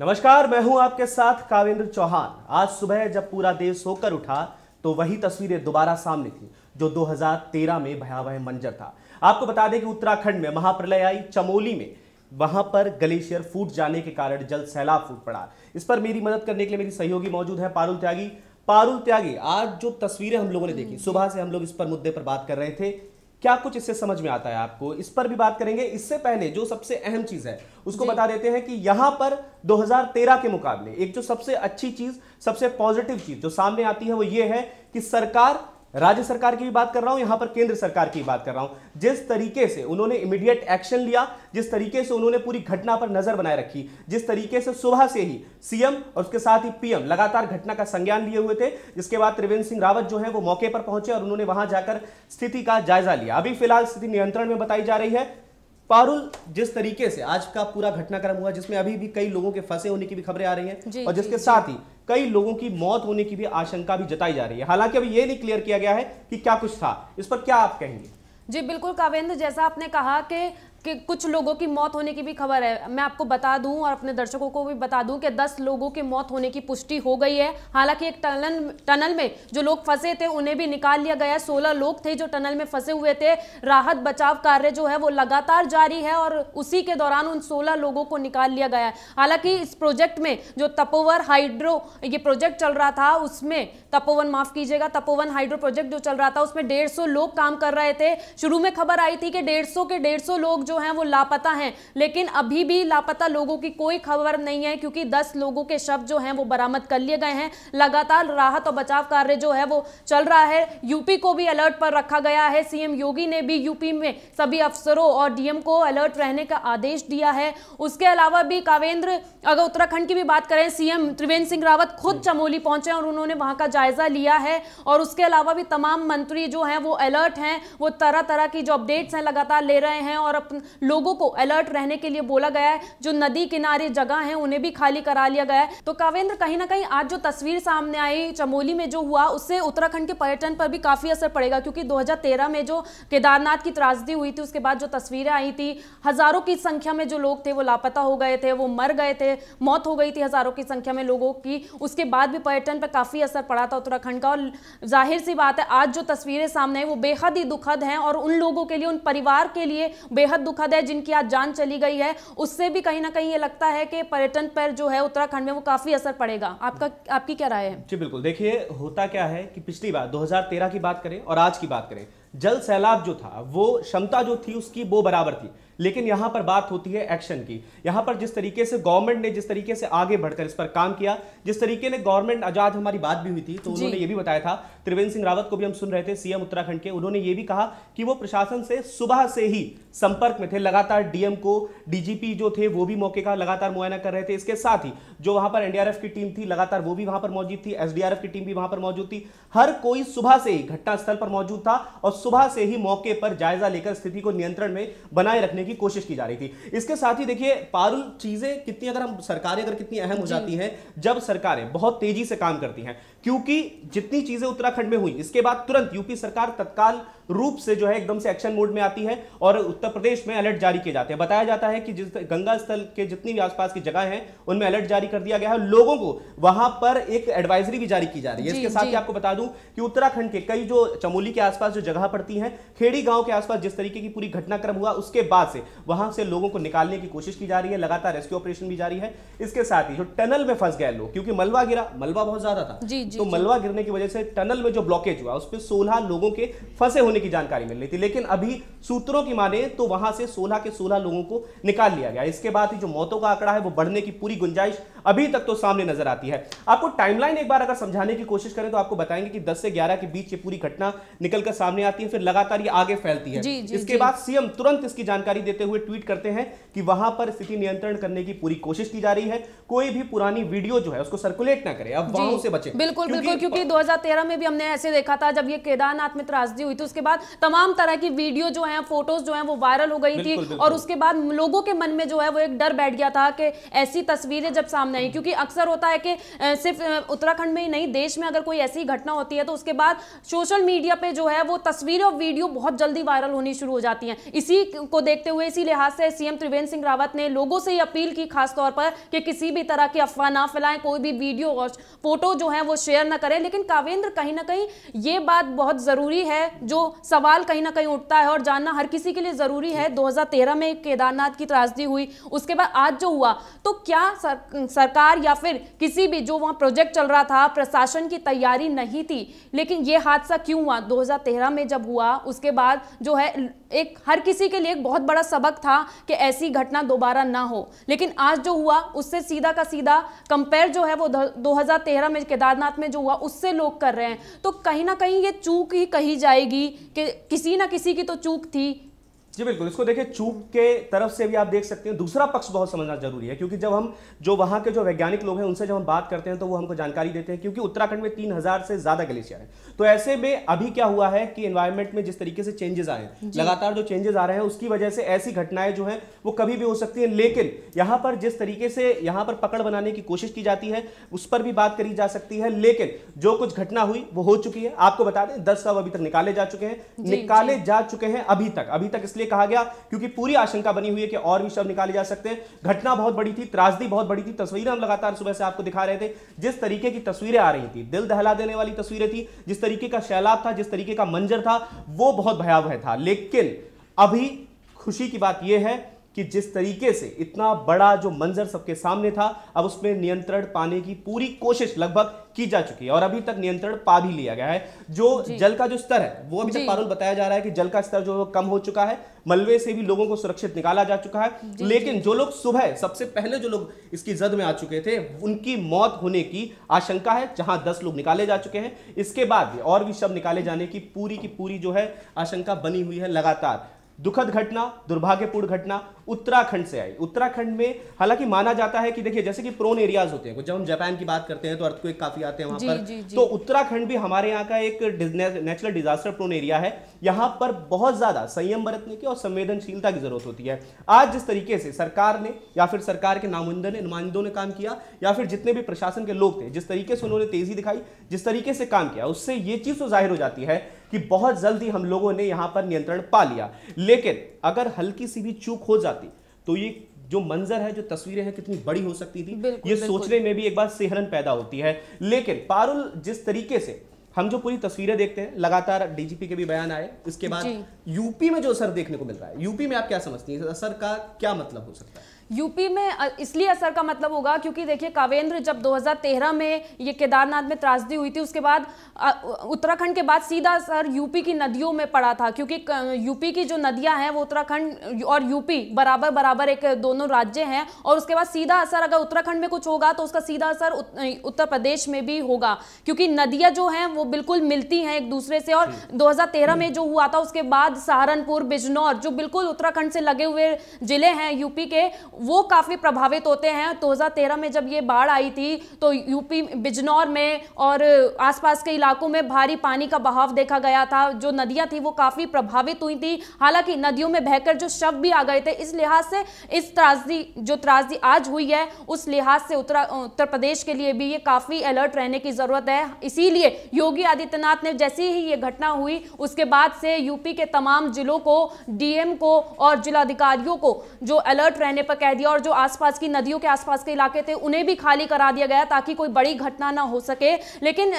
नमस्कार मैं हूं आपके साथ कावेंद्र चौहान आज सुबह जब पूरा देश होकर उठा तो वही तस्वीरें दोबारा सामने थी जो 2013 में भयावह मंजर था आपको बता दें कि उत्तराखंड में महाप्रलय आई चमोली में वहां पर ग्लेशियर फूट जाने के कारण जल सैलाब फूट पड़ा इस पर मेरी मदद करने के लिए मेरी सहयोगी मौजूद है पारुल त्यागी पारुल त्यागी आज जो तस्वीरें हम लोगों ने देखी सुबह से हम लोग इस पर मुद्दे पर बात कर रहे थे क्या कुछ इससे समझ में आता है आपको इस पर भी बात करेंगे इससे पहले जो सबसे अहम चीज है उसको बता देते हैं कि यहां पर 2013 के मुकाबले एक जो सबसे अच्छी चीज सबसे पॉजिटिव चीज जो सामने आती है वो ये है कि सरकार राज्य सरकार की भी बात कर रहा हूं यहां पर केंद्र सरकार की बात कर रहा हूं जिस तरीके से उन्होंने इमीडिएट एक्शन लिया जिस तरीके से उन्होंने पूरी घटना पर नजर बनाए रखी जिस तरीके से सुबह से ही सीएम और उसके साथ ही पीएम लगातार घटना का संज्ञान लिए हुए थे जिसके बाद त्रिवेंद्र सिंह रावत जो है वो मौके पर पहुंचे और उन्होंने वहां जाकर स्थिति का जायजा लिया अभी फिलहाल स्थिति नियंत्रण में बताई जा रही है पारुल जिस तरीके से आज का पूरा घटनाक्रम हुआ जिसमें अभी भी कई लोगों के फंसे होने की भी खबरें आ रही हैं और जिसके साथ ही कई लोगों की मौत होने की भी आशंका भी जताई जा रही है हालांकि अभी ये नहीं क्लियर किया गया है कि क्या कुछ था इस पर क्या आप कहेंगे जी बिल्कुल कावेंद्र जैसा आपने कहा कि कि कुछ लोगों की मौत होने की भी खबर है मैं आपको बता दूं और अपने दर्शकों को भी बता दूं कि 10 लोगों की मौत होने की पुष्टि हो गई है हालांकि एक टनल टनल में जो लोग फंसे थे उन्हें भी निकाल लिया गया है सोलह लोग थे जो टनल में फंसे हुए थे राहत बचाव कार्य जो है वो लगातार जारी है और उसी के दौरान उन सोलह लोगों को निकाल लिया गया है हालांकि इस प्रोजेक्ट में जो तपोवर हाइड्रो ये प्रोजेक्ट चल रहा था उसमें तपोवन माफ कीजिएगा तपोवन हाइड्रो प्रोजेक्ट जो चल रहा था उसमें डेढ़ लोग काम कर रहे थे शुरू में खबर आई थी कि डेढ़ के डेढ़ लोग जो हैं वो लापता हैं लेकिन अभी भी लापता लोगों की कोई खबर नहीं है क्योंकि 10 लोगों के शव जो हैं वो बरामद कर लिए गए हैं लगातार राहत और बचाव कार्य जो है वो चल रहा है यूपी को भी अलर्ट पर रखा गया है सीएम योगी ने भी यूपी में सभी अफसरों और डीएम को अलर्ट रहने का आदेश दिया है उसके अलावा भी कावेंद्र अगर उत्तराखंड की भी बात करें सीएम त्रिवेंद्र सिंह रावत खुद चमोली पहुंचे और उन्होंने वहां का जायजा लिया है और उसके अलावा भी तमाम मंत्री जो हैं वो अलर्ट हैं वो तरह तरह की जो अपडेट्स हैं लगातार ले रहे हैं और अपने लोगों को अलर्ट रहने के लिए बोला गया है जो नदी किनारे जगह है उन्हें भी खाली करा लिया गया है तो कावेंद्र कहीं ना कहीं आज जो तस्वीर सामने आई चमोली में जो हुआ उससे उत्तराखंड के पर्यटन पर भी काफी असर पड़ेगा क्योंकि 2013 में जो केदारनाथ की त्रासदी हुई थी उसके बाद जो तस्वीरें आई थी हजारों की संख्या में जो लोग थे वो लापता हो गए थे वो मर गए थे मौत हो गई थी हजारों की संख्या में लोगों की उसके बाद भी पर्यटन पर काफी असर पड़ा था उत्तराखंड का और जाहिर सी बात है आज जो तस्वीरें सामने आई वो बेहद ही दुखद हैं और उन लोगों के लिए उन परिवार के लिए बेहद दुखद है जिनकी आज जान चली गई है उससे भी कहीं ना कहीं ये लगता है कि पर्यटन पर जो है उत्तराखंड में वो काफी असर पड़ेगा आपका आपकी क्या राय है जी बिल्कुल देखिए होता क्या है कि पिछली बार 2013 की बात करें और आज की बात करें जल सैलाब जो था वो क्षमता जो थी उसकी वो बराबर थी लेकिन यहां पर बात होती है एक्शन की यहां पर जिस तरीके से गवर्नमेंट ने जिस तरीके से आगे बढ़कर इस पर काम किया जिस तरीके ने गवर्नमेंट आजाद हमारी बात भी हुई थी तो उन्होंने ये भी बताया था त्रिवेंद्र सिंह रावत को भी हम सुन रहे थे सीएम उत्तराखंड के उन्होंने ये भी कहा कि वो प्रशासन से सुबह से ही संपर्क में थे लगातार डीएम को डीजीपी जो थे वो भी मौके का लगातार मुआयना कर रहे थे इसके साथ ही जो वहां पर एनडीआरएफ की टीम थी लगातार वो भी वहां पर मौजूद थी एसडीआरएफ की टीम भी वहां पर मौजूद थी हर कोई सुबह से ही घटनास्थल पर मौजूद था और सुबह से ही मौके पर जायजा लेकर स्थिति को नियंत्रण में बनाए रखने की कोशिश की जा रही थी इसके साथ ही देखिए पारुल चीजें कितनी अगर हम सरकारें अगर कितनी अहम हो जाती हैं जब सरकारें बहुत तेजी से काम करती हैं क्योंकि जितनी चीजें उत्तराखंड में हुई इसके बाद तुरंत यूपी सरकार तत्काल रूप से जो है एकदम से एक्शन मोड में आती है और उत्तर प्रदेश में अलर्ट जारी किए जाते हैं बताया जाता है कि जिस गंगा स्थल के जितनी भी आसपास की जगह है उनमें अलर्ट जारी कर दिया गया है लोगों को वहां पर एक एडवाइजरी भी जारी की जा रही है इसके साथ ही आपको बता दूं कि उत्तराखंड के कई जो चमोली के आसपास जो जगह पड़ती है खेड़ी गांव के आसपास जिस तरीके की पूरी घटनाक्रम हुआ उसके बाद से वहां से लोगों को निकालने की कोशिश की जा रही है लगातार रेस्क्यू ऑपरेशन भी जारी है इसके साथ ही जो टनल में फंस गए लोग क्योंकि मलबा गिरा मलबा बहुत ज्यादा था तो मलबा गिरने की वजह से टनल में जो ब्लॉकेज हुआ उस पर सोलह लोगों के फंसे होने की जानकारी मिल रही थी लेकिन अभी सूत्रों की माने तो वहां से सोलह के सोलह लोगों को निकाल लिया गया इसके बाद ही जो मौतों का आंकड़ा है वो बढ़ने की पूरी गुंजाइश अभी तक तो सामने नजर आती है आपको टाइमलाइन एक बार अगर समझाने की कोशिश करें तो आपको बताएंगे कि 10 से 11 के बीच ये पूरी घटना निकलकर सामने आती है फिर लगातार ये आगे फैलती है जी, जी, इसके बाद सीएम तुरंत इसकी जानकारी देते हुए ट्वीट करते हैं कि वहां पर स्थिति नियंत्रण करने की पूरी कोशिश की जा रही है कोई भी पुरानी वीडियो जो है उसको सर्कुलेट ना करे अब वहां से बचे बिल्कुल बिल्कुल बिल्कुल क्योंकि 2013 में भी हमने ऐसे देखा था जब ये केदारनाथ में त्रासदी हुई थी उसके बाद तमाम तरह की वीडियो जो है फोटोज जो है वो वायरल हो गई थी और उसके बाद लोगों के मन में जो है वो एक डर बैठ गया था कि ऐसी तस्वीरें जब सामने आई क्योंकि अक्सर होता है कि सिर्फ उत्तराखंड में ही नहीं देश में अगर कोई ऐसी घटना होती है तो उसके बाद सोशल मीडिया पे जो है वो तस्वीरें और वीडियो बहुत जल्दी वायरल होनी शुरू हो जाती हैं इसी को देखते हुए इसी लिहाज से सीएम त्रिवेंद्र सिंह रावत ने लोगों से ये अपील की खासतौर पर कि किसी भी तरह की अफवाह ना फैलाएं कोई भी वीडियो और फोटो जो है वो शेयर ना करें लेकिन कावेंद्र कहीं ना कहीं ये बात बहुत ज़रूरी है जो सवाल कहीं ना कहीं उठता है और जानना हर किसी के लिए ज़रूरी है 2013 में केदारनाथ की त्रासदी हुई उसके बाद आज जो हुआ तो क्या सरकार या फिर किसी भी जो वहाँ प्रोजेक्ट चल रहा था प्रशासन की तैयारी नहीं थी लेकिन ये हादसा क्यों हुआ 2013 में जब हुआ उसके बाद जो है एक हर किसी के लिए एक बहुत बड़ा सबक था कि ऐसी घटना दोबारा ना हो लेकिन आज जो हुआ उससे सीधा का सीधा कंपेयर जो है वो 2013 में केदारनाथ में जो हुआ उससे लोग कर रहे हैं तो कहीं ना कहीं ये चूक ही कही जाएगी कि किसी ना किसी की तो चूक थी जी बिल्कुल इसको देखिए चूक के तरफ से भी आप देख सकते हैं दूसरा पक्ष बहुत समझना जरूरी है क्योंकि जब हम जो वहाँ के जो वैज्ञानिक लोग हैं उनसे जब हम बात करते हैं तो वो हमको जानकारी देते हैं क्योंकि उत्तराखंड में तीन हजार से ज्यादा ग्लेशियर हैं तो ऐसे में अभी क्या हुआ है कि एनवायरमेंट में जिस तरीके से चेंजेस आए हैं लगातार जो चेंजेस आ रहे हैं उसकी वजह से ऐसी घटनाएं जो है वो कभी भी हो सकती है लेकिन यहाँ पर जिस तरीके से यहाँ पर पकड़ बनाने की कोशिश की जाती है उस पर भी बात करी जा सकती है लेकिन जो कुछ घटना हुई वो हो चुकी है आपको बता दें दस सब अभी तक निकाले जा चुके हैं निकाले जा चुके हैं अभी तक अभी तक इसलिए कहा गया क्योंकि पूरी आशंका बनी हुई है कि और भी शव निकाले जा सकते हैं घटना बहुत बड़ी थी त्रासदी बहुत बड़ी थी तस्वीरें हम लगातार सुबह से आपको दिखा रहे थे जिस तरीके की तस्वीरें आ रही थी दिल दहला देने वाली तस्वीरें थी जिस तरीके का सैलाब था जिस तरीके का मंजर था वो बहुत भयावह था लेकिन अभी खुशी की बात यह है कि जिस तरीके से इतना बड़ा जो मंजर सबके सामने था अब उसमें नियंत्रण पाने की पूरी कोशिश लगभग की जा चुकी है और अभी तक नियंत्रण पा भी लिया गया है जो जल का जो स्तर है वो अभी तक पारुल बताया जा रहा है कि जल का स्तर जो कम हो चुका है मलबे से भी लोगों को सुरक्षित निकाला जा चुका है लेकिन जो लोग सुबह सबसे पहले जो लोग इसकी जद में आ चुके थे उनकी मौत होने की आशंका है जहां दस लोग निकाले जा चुके हैं इसके बाद और भी शव निकाले जाने की पूरी की पूरी जो है आशंका बनी हुई है लगातार दुखद घटना दुर्भाग्यपूर्ण घटना उत्तराखंड से आई उत्तराखंड में हालांकि माना जाता है कि देखिए जैसे कि प्रोन एरियाज होते हैं जब हम जापान की बात करते हैं तो एक काफी आते हैं वहां पर जी, जी. तो उत्तराखंड भी हमारे यहाँ का एक नेचुरल डिजास्टर प्रोन एरिया है यहाँ पर बहुत ज्यादा संयम बरतने की और संवेदनशीलता की जरूरत होती है आज जिस तरीके से सरकार ने या फिर सरकार के नामुंदा ने नुमाइंदों ने काम किया या फिर जितने भी प्रशासन के लोग थे जिस तरीके से उन्होंने तेजी दिखाई जिस तरीके से काम किया उससे ये चीज तो जाहिर हो जाती है कि बहुत जल्दी हम लोगों ने यहां पर नियंत्रण पा लिया लेकिन अगर हल्की सी भी चूक हो जाती तो ये जो मंजर है जो तस्वीरें हैं कितनी बड़ी हो सकती थी ये सोचने में भी एक बार सेहरन पैदा होती है लेकिन पारुल जिस तरीके से हम जो पूरी तस्वीरें देखते हैं लगातार डीजीपी के भी बयान आए इसके बाद यूपी में जो असर देखने को मिल रहा है यूपी में आप क्या समझती हैं असर का क्या मतलब हो सकता है यूपी में इसलिए असर का मतलब होगा क्योंकि देखिए कावेंद्र जब 2013 में ये केदारनाथ में त्रासदी हुई थी उसके बाद उत्तराखंड के बाद सीधा असर यूपी की नदियों में पड़ा था क्योंकि यूपी की जो नदियां हैं वो उत्तराखंड और यूपी बराबर बराबर एक दोनों राज्य हैं और उसके बाद सीधा असर अगर उत्तराखंड में कुछ होगा तो उसका सीधा असर उत्तर प्रदेश में भी होगा क्योंकि नदियाँ जो हैं वो बिल्कुल मिलती हैं एक दूसरे से और दो में जो हुआ था उसके बाद सहारनपुर बिजनौर जो बिल्कुल उत्तराखंड से लगे हुए जिले हैं यूपी के वो काफ़ी प्रभावित होते हैं 2013 में जब ये बाढ़ आई थी तो यूपी बिजनौर में और आसपास के इलाकों में भारी पानी का बहाव देखा गया था जो नदियां थी वो काफ़ी प्रभावित हुई थी हालांकि नदियों में बहकर जो शव भी आ गए थे इस लिहाज से इस त्रासदी जो त्रासदी आज हुई है उस लिहाज से उत्तरा उत्तर प्रदेश के लिए भी ये काफ़ी अलर्ट रहने की ज़रूरत है इसीलिए योगी आदित्यनाथ ने जैसे ही ये घटना हुई उसके बाद से यूपी के तमाम जिलों को डीएम को और जिलाधिकारियों को जो अलर्ट रहने पर कह दिया और जो आसपास की नदियों के आसपास के इलाके थे उन्हें भी खाली करा दिया गया ताकि कोई बड़ी घटना ना हो सके लेकिन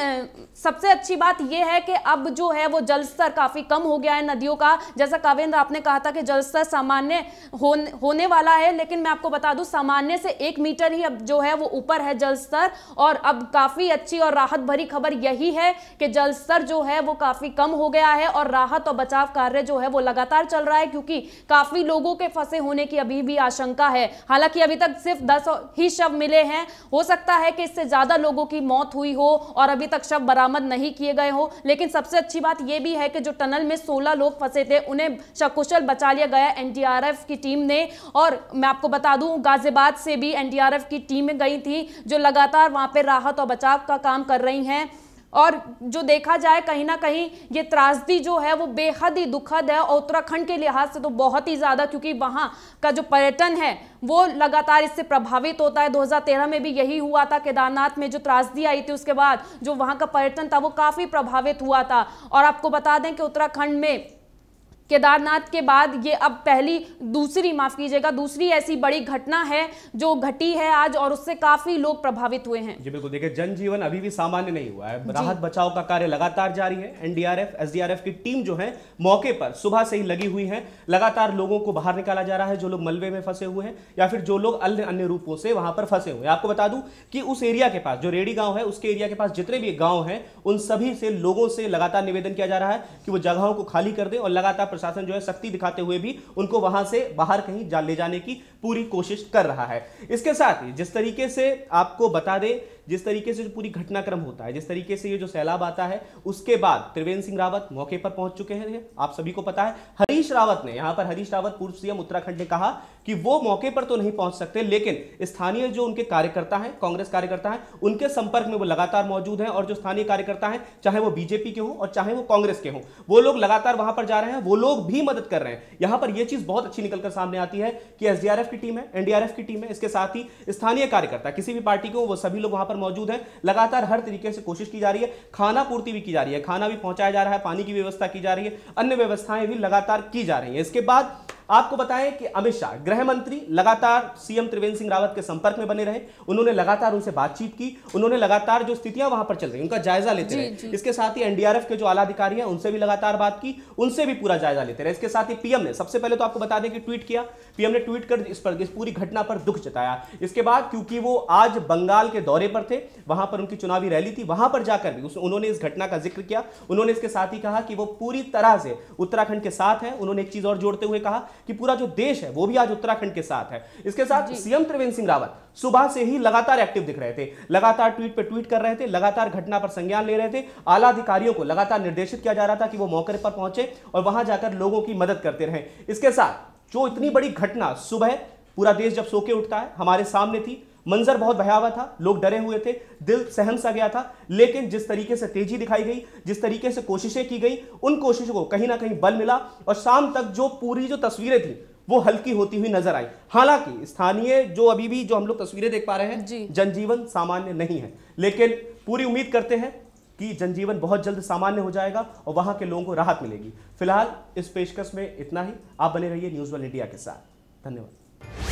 सबसे अच्छी बात यह है कि अब जो है वो जल स्तर काफी कम हो गया है नदियों का जैसा कावेंद्र आपने कहा था कि जल स्तर सामान्य होने वाला है लेकिन मैं आपको बता दूं सामान्य से एक मीटर ही अब जो है वो ऊपर है जल स्तर और अब काफी अच्छी और राहत भरी खबर यही है कि जल स्तर जो है वो काफी कम हो गया है और राहत और बचाव कार्य जो है वो लगातार चल रहा है क्योंकि काफी लोगों के फंसे होने की अभी भी आशंका है है हालांकि अभी तक सिर्फ दस ही शव मिले हैं हो सकता है कि इससे ज्यादा लोगों की मौत हुई हो और अभी तक शव बरामद नहीं किए गए हो लेकिन सबसे अच्छी बात यह भी है कि जो टनल में सोलह लोग फंसे थे उन्हें सकुशल बचा लिया गया एनडीआरएफ की टीम ने और मैं आपको बता दू गाजियाबाद से भी एनडीआरएफ की टीमें गई थी जो लगातार वहां पर राहत और बचाव का काम कर रही हैं और जो देखा जाए कहीं ना कहीं ये त्रासदी जो है वो बेहद ही दुखद है और उत्तराखंड के लिहाज से तो बहुत ही ज़्यादा क्योंकि वहाँ का जो पर्यटन है वो लगातार इससे प्रभावित होता है 2013 में भी यही हुआ था केदारनाथ में जो त्रासदी आई थी उसके बाद जो वहाँ का पर्यटन था वो काफ़ी प्रभावित हुआ था और आपको बता दें कि उत्तराखंड में केदारनाथ के बाद ये अब पहली दूसरी माफ़ कीजिएगा दूसरी ऐसी बड़ी घटना है जो घटी है आज और उससे काफ़ी लोग प्रभावित हुए हैं जी बिल्कुल देखिए जनजीवन अभी भी सामान्य नहीं हुआ है राहत बचाव का कार्य लगातार जारी है एनडीआरएफ एसडीआरएफ की टीम जो है मौके पर सुबह से ही लगी हुई है लगातार लोगों को बाहर निकाला जा रहा है जो लोग मलबे में फंसे हुए हैं या फिर जो लोग अन्य अन्य रूपों से वहां पर फंसे हुए हैं आपको बता दू की उस एरिया के पास जो रेडी गांव है उसके एरिया के पास जितने भी गांव है उन सभी से लोगों से लगातार निवेदन किया जा रहा है कि वो जगहों को खाली कर दे और लगातार प्रशासन जो है सख्ती दिखाते हुए भी उनको वहां से बाहर कहीं जा ले जाने की पूरी कोशिश कर रहा है इसके साथ ही जिस तरीके से आपको बता दें जिस तरीके से जो पूरी घटनाक्रम होता है जिस तरीके से ये जो सैलाब आता है उसके बाद त्रिवेंद्र सिंह रावत मौके पर पहुंच चुके हैं आप सभी को पता है हरीश रावत ने यहां पर हरीश रावत पूर्व सीएम उत्तराखंड ने कहा कि वो मौके पर तो नहीं पहुंच सकते लेकिन स्थानीय जो उनके कार्यकर्ता हैं कांग्रेस कार्यकर्ता हैं उनके संपर्क में वो लगातार मौजूद हैं और जो स्थानीय कार्यकर्ता हैं चाहे वो बीजेपी के हों और चाहे वो कांग्रेस के हों वो लोग लगातार वहां पर जा रहे हैं वो लोग भी मदद कर रहे हैं यहां पर यह चीज बहुत अच्छी निकलकर सामने आती है कि एसडीआरएफ की टीम है एनडीआरएफ की टीम है इसके साथ ही स्थानीय कार्यकर्ता किसी भी पार्टी के वो सभी लोग वहां पर मौजूद है लगातार हर तरीके से कोशिश की जा रही है खाना पूर्ति भी की जा रही है खाना भी पहुंचाया जा रहा है पानी की व्यवस्था की जा रही है अन्य व्यवस्थाएं भी लगातार की जा रही है इसके बाद आपको बताएं कि अमित शाह गृह मंत्री लगातार सीएम त्रिवेंद्र सिंह रावत के संपर्क में बने रहे उन्होंने लगातार उनसे बातचीत की उन्होंने लगातार जो स्थितियां वहां पर चल रही उनका जायजा लेते रहे इसके साथ ही एनडीआरएफ के जो आला अधिकारी हैं उनसे भी लगातार बात की उनसे भी पूरा जायजा लेते रहे इसके साथ ही पीएम ने सबसे पहले तो आपको बता दें कि ट्वीट किया पीएम ने ट्वीट कर इस पर इस पूरी घटना पर दुख जताया इसके बाद क्योंकि वो आज बंगाल के दौरे पर थे वहां पर उनकी चुनावी रैली थी वहां पर जाकर भी उन्होंने इस घटना का जिक्र किया उन्होंने इसके साथ ही कहा कि वो पूरी तरह से उत्तराखंड के साथ है उन्होंने एक चीज और जोड़ते हुए कहा कि पूरा जो देश है वो भी आज उत्तराखंड के साथ है इसके साथ सीएम त्रिवेंद्र सिंह रावत सुबह से ही लगातार एक्टिव दिख रहे थे लगातार ट्वीट पर ट्वीट कर रहे थे लगातार घटना पर संज्ञान ले रहे थे आला अधिकारियों को लगातार निर्देशित किया जा रहा था कि वो मौके पर पहुंचे और वहां जाकर लोगों की मदद करते रहे इसके साथ जो इतनी बड़ी घटना सुबह पूरा देश जब सोके उठता है हमारे सामने थी मंजर बहुत भयावह था लोग डरे हुए थे दिल सहम सा गया था लेकिन जिस तरीके से तेजी दिखाई गई जिस तरीके से कोशिशें की गई उन कोशिशों को कहीं ना कहीं बल मिला और शाम तक जो पूरी जो तस्वीरें थी वो हल्की होती हुई नजर आई हालांकि स्थानीय जो अभी भी जो हम लोग तस्वीरें देख पा रहे हैं जनजीवन सामान्य नहीं है लेकिन पूरी उम्मीद करते हैं कि जनजीवन बहुत जल्द सामान्य हो जाएगा और वहां के लोगों को राहत मिलेगी फिलहाल इस पेशकश में इतना ही आप बने रहिए न्यूज वन इंडिया के साथ धन्यवाद